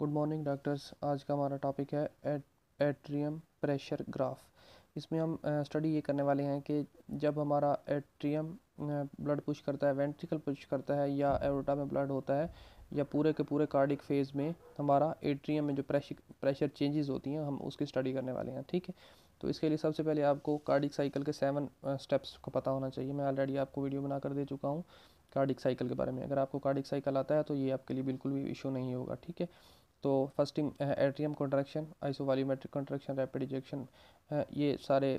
good morning doctors आज का हमारा टॉपिक है एट, एट्रियम प्रेशर ग्राफ इसमें हम स्टडी ये करने वाले हैं कि जब हमारा एट्रियम ब्लड पुश करता है वेंट्रिकल पुश करता है या एरोटा में ब्लड होता है या पूरे के पूरे कार्डिक फेज़ में हमारा एट्रियम में जो प्रेशर प्रेशर चेंजेस होती हैं हम उसकी स्टडी करने वाले हैं ठीक है तो इसके लिए सबसे पहले आपको कार्डिक साइकिल के सेवन स्टेप्स का पता होना चाहिए मैं ऑलरेडी आपको वीडियो बना कर दे चुका हूँ कार्डिक साइकिल के बारे में अगर आपको कार्डिक साइकिल आता है तो ये आपके लिए बिल्कुल भी इशू नहीं होगा ठीक है तो first atrium contraction isovolumetric contraction rapid ejection ये सारे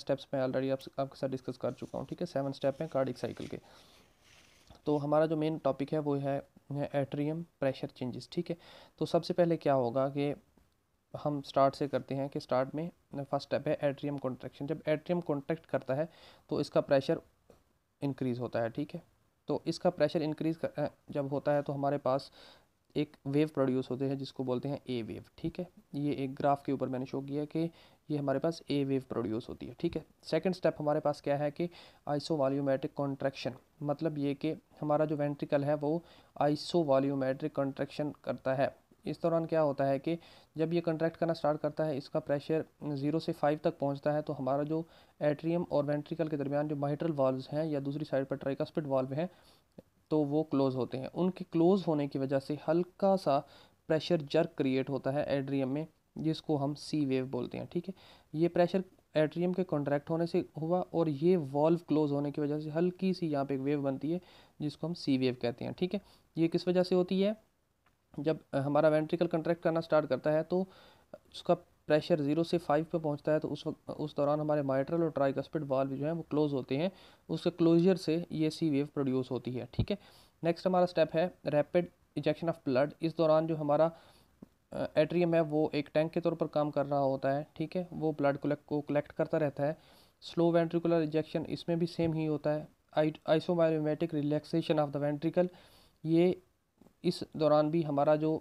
स्टेप्स मैं ऑलरेडी आप, आपके साथ डिस्कस कर चुका हूँ ठीक है सेवन स्टेप हैं कार्डिक साइकिल के तो हमारा जो मेन टॉपिक है वो है एट्रियम प्रेशर चेंजेस ठीक है तो सबसे पहले क्या होगा कि हम स्टार्ट से करते हैं कि स्टार्ट में फर्स्ट स्टेप है एट्रियम कॉन्ट्रैक्शन जब एट्रियम कॉन्ट्रैक्ट करता है तो इसका प्रेशर इंक्रीज़ होता है ठीक है तो इसका प्रेशर इंक्रीज़ जब होता है तो हमारे पास एक वेव प्रोड्यूस होते हैं जिसको बोलते हैं ए वेव ठीक है ये एक ग्राफ के ऊपर मैंने शो किया कि ये हमारे पास ए वेव प्रोड्यूस होती है ठीक है सेकंड स्टेप हमारे पास क्या है कि आइसो वॉल्यूमेट्रिक कॉन्ट्रैक्शन मतलब ये कि हमारा जो वेंट्रिकल है वो आइसो वॉल्यूमेट्रिक कॉन्ट्रैक्शन करता है इस दौरान क्या होता है कि जब ये कंट्रैक्ट करना स्टार्ट करता है इसका प्रेशर ज़ीरो से फाइव तक पहुंचता है तो हमारा जो एट्रियम और वेंट्रिकल के दरमियान जो माइट्रल वाल्व हैं या दूसरी साइड पर ट्राइकस्पिड वाल्व हैं तो वो क्लोज़ होते हैं उनके क्लोज़ होने की वजह से हल्का सा प्रेशर जर्क क्रिएट होता है एड्रियम में जिसको हम सी वेव बोलते हैं ठीक है ये प्रेशर एट्रियम के कॉन्ट्रैक्ट होने से हुआ और ये वॉल्व क्लोज होने की वजह से हल्की सी यहाँ पे एक वेव बनती है जिसको हम सी वेव कहते हैं ठीक है ये किस वजह से होती है जब हमारा वेंट्रिकल कंट्रैक्ट करना स्टार्ट करता है तो उसका प्रेशर जीरो से फाइव पे पहुंचता है तो उस वक्त उस दौरान हमारे माइट्रल और ट्राइकस्पिड वाल्व जो है वो क्लोज होते हैं उसके क्लोजर से ये सी वेव प्रोड्यूस होती है ठीक है नेक्स्ट हमारा स्टेप है रैपिड इजेक्शन ऑफ ब्लड इस दौरान जो हमारा एट्रियम है वो एक टैंक के तौर पर काम कर रहा होता है ठीक है वो ब्लड को कलेक्ट करता रहता है स्लो वेंट्रिकुलर इजेक्शन इसमें भी सेम ही होता है isovolumetric relaxation of the ventricle ये इस दौरान भी हमारा जो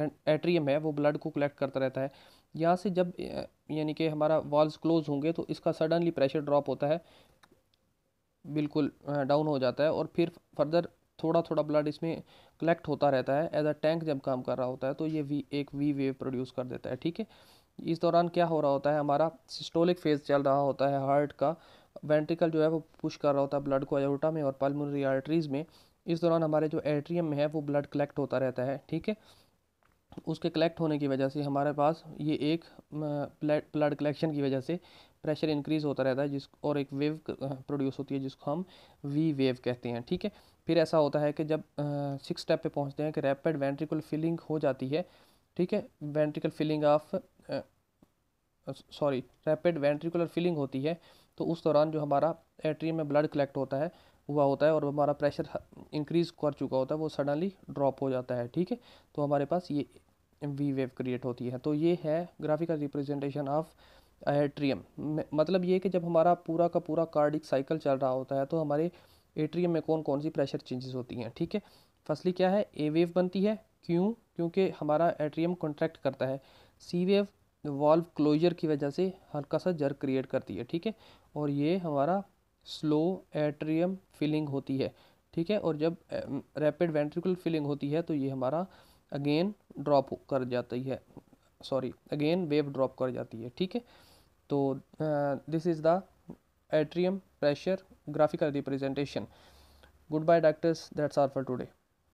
एट्रियम है वो ब्लड को कलेक्ट करता रहता है यहाँ से जब यानी कि हमारा वॉल्स क्लोज होंगे तो इसका सडनली प्रेशर ड्रॉप होता है बिल्कुल डाउन हो जाता है और फिर फर्दर थोड़ा थोड़ा ब्लड इसमें कलेक्ट होता रहता है एज अ टैंक जब काम कर रहा होता है तो ये वी एक वी वेव प्रोड्यूस कर देता है ठीक है इस दौरान क्या हो रहा होता है हमारा सिस्टोलिक फेज चल रहा होता है हार्ट का वेंट्रिकल जो है वो पुश कर रहा होता है ब्लड को एयोटा में और पल्मोनरी आर्टरीज़ में इस दौरान हमारे जो एट्रियम में है वो ब्लड कलेक्ट होता रहता है ठीक है उसके कलेक्ट होने की वजह से हमारे पास ये एक ब्लड कलेक्शन की वजह से प्रेशर इंक्रीज़ होता रहता है जिस और एक वेव प्रोड्यूस होती है जिसको हम वी वेव कहते हैं ठीक है फिर ऐसा होता है कि जब सिक्स स्टेप पे पहुंचते हैं कि रैपिड वेंट्रिकल फिलिंग हो जाती है ठीक है ventricle filling of sorry rapid ventricular filling होती है तो उस दौरान जो हमारा एट्रियम में ब्लड कलेक्ट होता है हुआ होता है और हमारा प्रेशर इंक्रीज़ कर चुका होता है वो सडनली ड्रॉप हो जाता है ठीक है तो हमारे पास ये वी वेव क्रिएट होती है तो ये है ग्राफिकल रिप्रेजेंटेशन ऑफ एट्रियम मतलब ये कि जब हमारा पूरा का पूरा कार्डिक साइकिल चल रहा होता है तो हमारे एट्रियम में कौन कौन सी प्रेशर चेंजेस होती हैं ठीक है फर्स्टली क्या है ए वेव बनती है क्यों क्योंकि हमारा एट्रियम कॉन्ट्रैक्ट करता है सी वेव वॉल्व क्लोजर की वजह से हल्का सा जर क्रिएट करती है ठीक है और ये हमारा स्लो एट्रियम फिलिंग होती है ठीक है और जब रैपिड वेंट्रिकुलर फिलिंग होती है तो ये हमारा अगेन ड्रॉप कर जाती है सॉरी अगेन वेव ड्रॉप कर जाती है ठीक है तो this is the atrium pressure graphical representation goodbye doctors that's all for today